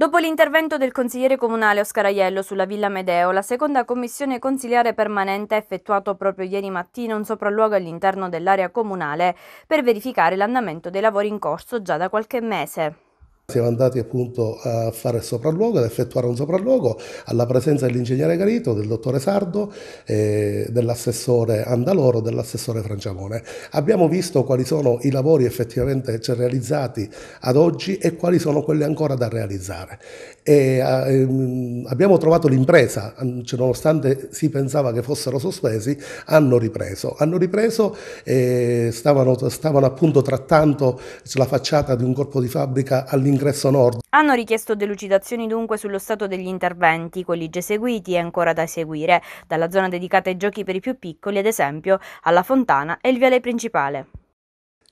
Dopo l'intervento del consigliere comunale Oscar Aiello sulla Villa Medeo, la seconda commissione consiliare permanente ha effettuato proprio ieri mattina un sopralluogo all'interno dell'area comunale per verificare l'andamento dei lavori in corso già da qualche mese. Siamo andati appunto a fare il sopralluogo, ad effettuare un sopralluogo alla presenza dell'ingegnere Garito, del dottore Sardo, eh, dell'assessore Andaloro, dell'assessore Franciamone. Abbiamo visto quali sono i lavori effettivamente realizzati ad oggi e quali sono quelli ancora da realizzare e ehm, abbiamo trovato l'impresa, nonostante si pensava che fossero sospesi, hanno ripreso. Hanno ripreso e stavano, stavano appunto trattando la facciata di un corpo di fabbrica all'ingresso nord. Hanno richiesto delucidazioni dunque sullo stato degli interventi, quelli già eseguiti e ancora da eseguire, dalla zona dedicata ai giochi per i più piccoli, ad esempio alla Fontana e il viale principale.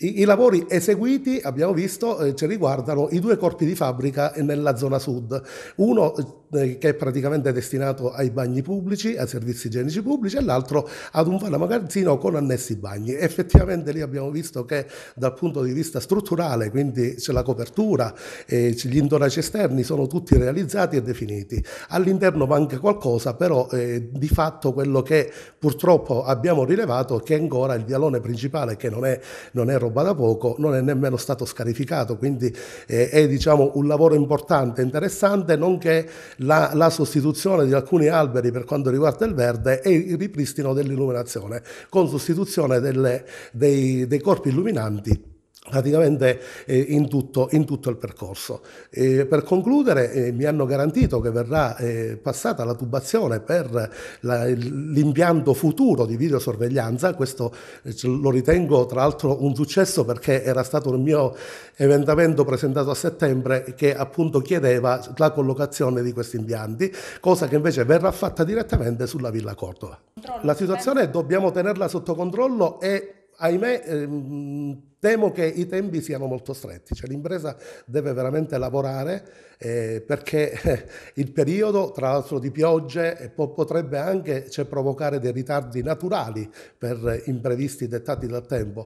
I, I, lavori eseguiti, abbiamo visto, eh, ci riguardano i due corpi di fabbrica nella zona sud. Uno eh, che è praticamente destinato ai bagni pubblici, ai servizi igienici pubblici e l'altro ad un vano magazzino con annessi bagni. Effettivamente lì abbiamo visto che dal punto di vista strutturale, quindi c'è la copertura, eh, gli indoraci esterni sono tutti realizzati e definiti. All'interno manca qualcosa, però eh, di fatto quello che purtroppo abbiamo rilevato è che ancora il vialone principale, che non è, non è roba da poco, non è nemmeno stato scarificato, quindi eh, è diciamo, un lavoro importante, interessante, nonché la, la, sostituzione di alcuni alberi per quanto riguarda il verde e il ripristino dell'illuminazione con sostituzione delle, dei, dei corpi illuminanti praticamente eh, in, tutto, in, tutto, il percorso. Eh, per concludere eh, mi hanno garantito che verrà eh, passata la tubazione per l'impianto futuro di videosorveglianza, questo eh, lo ritengo tra l'altro un successo perché era stato il mio emendamento presentato a settembre che appunto chiedeva la collocazione di questi impianti, cosa che invece verrà fatta direttamente sulla Villa Cordova. La situazione eh? dobbiamo tenerla sotto controllo e ahimè ehm, Temo che i tempi siano molto stretti, cioè l'impresa deve veramente lavorare eh, perché eh, il periodo tra l'altro di piogge eh, po potrebbe anche cioè, provocare dei ritardi naturali per eh, imprevisti dettati dal tempo.